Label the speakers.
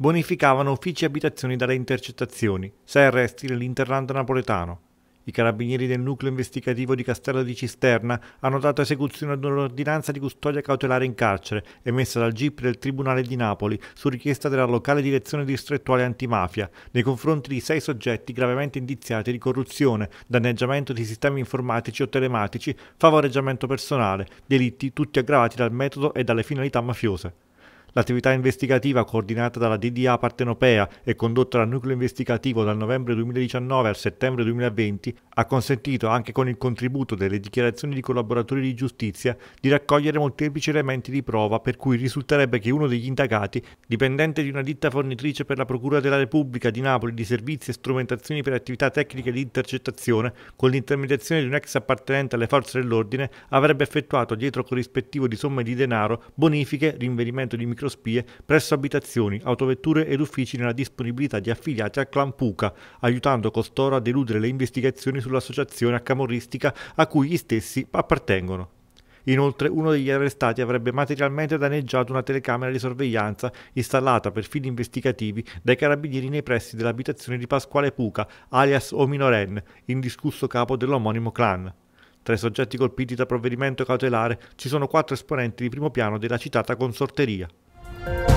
Speaker 1: bonificavano uffici e abitazioni dalle intercettazioni, sei arresti nell'interrando napoletano. I carabinieri del nucleo investigativo di Castello di Cisterna hanno dato esecuzione ad un'ordinanza di custodia cautelare in carcere emessa dal GIP del Tribunale di Napoli su richiesta della locale direzione distrettuale antimafia nei confronti di sei soggetti gravemente indiziati di corruzione, danneggiamento di sistemi informatici o telematici, favoreggiamento personale, delitti tutti aggravati dal metodo e dalle finalità mafiose. L'attività investigativa coordinata dalla DDA Partenopea e condotta dal nucleo investigativo dal novembre 2019 al settembre 2020 ha consentito, anche con il contributo delle dichiarazioni di collaboratori di giustizia, di raccogliere molteplici elementi di prova per cui risulterebbe che uno degli indagati, dipendente di una ditta fornitrice per la Procura della Repubblica di Napoli di servizi e strumentazioni per attività tecniche di intercettazione, con l'intermediazione di un ex appartenente alle forze dell'ordine, avrebbe effettuato dietro corrispettivo di somme di denaro, bonifiche, rinvenimento di microfono microspie presso abitazioni, autovetture ed uffici nella disponibilità di affiliati al clan Puca, aiutando costoro a deludere le investigazioni sull'associazione accamorristica a cui gli stessi appartengono. Inoltre uno degli arrestati avrebbe materialmente danneggiato una telecamera di sorveglianza installata per fini investigativi dai carabinieri nei pressi dell'abitazione di Pasquale Puca, alias Ominoren, indiscusso capo dell'omonimo clan. Tra i soggetti colpiti da provvedimento cautelare ci sono quattro esponenti di primo piano della citata consorteria. Bye.